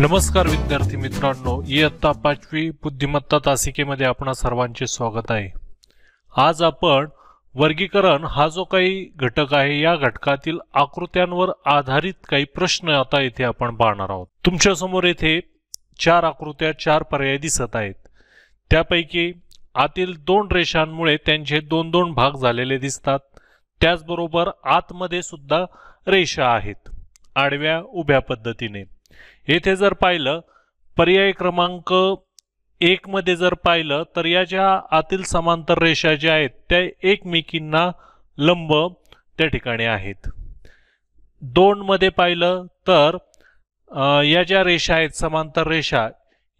नमस्कार विद्यार्थी मित्रांनो इयत्ता पाचवी बुद्धिमत्ता तासिकेमध्ये आपण सर्वांचे स्वागत आहे आज आपण वर्गीकरण हा जो काही घटक आहे या घटकातील आकृत्यांवर आधारित काही प्रश्न आता इथे आपण पाहणार आहोत तुमच्या समोर येथे चार आकृत्या चार पर्याय दिसत आहेत त्यापैकी आतील दोन रेषांमुळे त्यांचे दोन दोन भाग झालेले दिसतात त्याचबरोबर आतमध्ये सुद्धा रेषा आहेत आडव्या उभ्या पद्धतीने येथे जर पाहिलं पर्याय क्रमांक एकमध्ये जर पाहिलं तर या ज्या आतील समांतर रेषा ज्या आहेत त्या एकमेकींना लंब त्या ठिकाणी आहेत दोनमध्ये पाहिलं तर या ज्या रेषा आहेत समांतर रेषा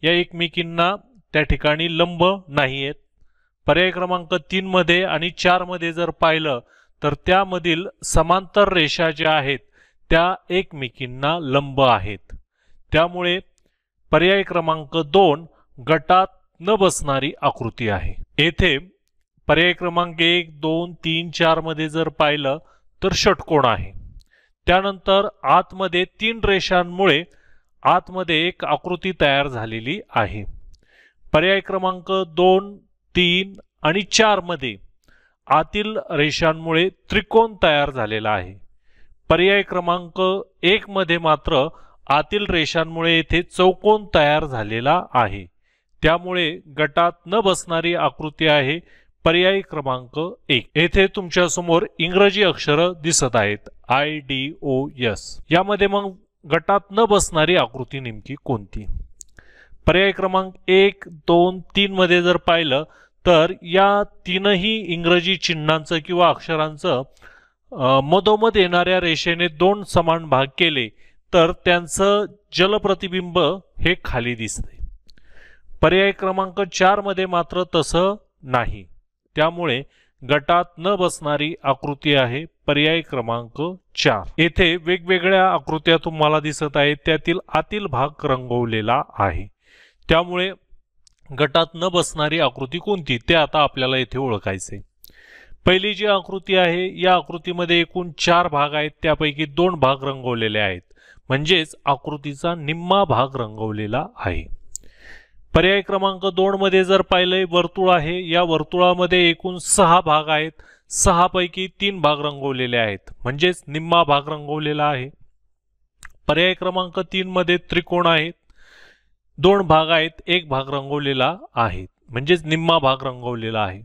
या एकमेकींना त्या ठिकाणी लंब नाही आहेत पर्याय क्रमांक तीनमध्ये आणि चारमध्ये जर पाहिलं तर त्यामधील समांतर रेषा ज्या आहेत त्या एकमेकींना लंब आहेत त्यामुळे पर्याय क्रमांक दोन गटात न बसणारी आकृती आहे येथे पर्याय क्रमांक एक दोन तीन चार मध्ये जर पाहिलं तर षटकोण आहे त्यानंतर आतमध्ये तीन रेषांमुळे आतमध्ये एक आकृती तयार झालेली आहे पर्याय क्रमांक दोन तीन आणि मध्ये आतील रेषांमुळे त्रिकोण तयार झालेला आहे पर्याय क्रमांक एकमध्ये मात्र आतील रेषांमुळे येथे चौकोन तयार झालेला आहे त्यामुळे गटात न बसणारी आकृती आहे पर्यायी क्रमांक एक येथे तुमच्या समोर इंग्रजी अक्षर दिसत आहेत आय डी ओ एस यामध्ये मग गटात न बसणारी आकृती नेमकी कोणती पर्याय क्रमांक एक दोन तीन मध्ये जर पाहिलं तर या तीनही इंग्रजी चिन्हांचं किंवा अक्षरांचं मधोमध येणाऱ्या रेषेने दोन समान भाग केले तर त्यांचं जलप्रतिबिंब हे खाली दिसते पर्याय क्रमांक मध्ये मात्र तसं नाही त्यामुळे गटात न बसणारी आकृती आहे पर्याय क्रमांक चार येथे वेगवेगळ्या आकृत्या तुम्हाला दिसत आहेत त्यातील आतील भाग रंगवलेला आहे त्यामुळे गटात न बसणारी आकृती कोणती ते आता आपल्याला येथे ओळखायचे पहिली जी आकृती आहे या आकृतीमध्ये एकूण चार भाग आहेत त्यापैकी दोन भाग रंगवलेले आहेत म्हणजेच आकृतीचा निम्मा भाग रंगवलेला आहे पर्याय क्रमांक दोन मध्ये जर पाहिलंय वर्तुळ आहे या वर्तुळामध्ये एकूण सहा भाग आहेत सहा पैकी तीन भाग रंगवलेले आहेत म्हणजेच निम्मा भाग रंगवलेला आहे पर्याय क्रमांक तीन मध्ये त्रिकोण आहेत दोन भाग आहेत एक भाग रंगवलेला आहे म्हणजेच निम्मा भाग रंगवलेला आहे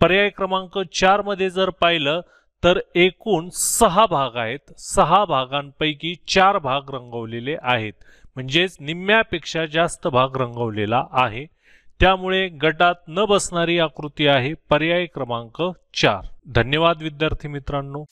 पर्याय क्रमांक चार मध्ये जर पाहिलं तर एकूण सहा भाग आहेत सहा भागांपैकी चार भाग रंगवलेले आहेत म्हणजेच निम्म्यापेक्षा जास्त भाग रंगवलेला आहे त्यामुळे गटात न बसणारी आकृती आहे पर्याय क्रमांक चार धन्यवाद विद्यार्थी मित्रांनो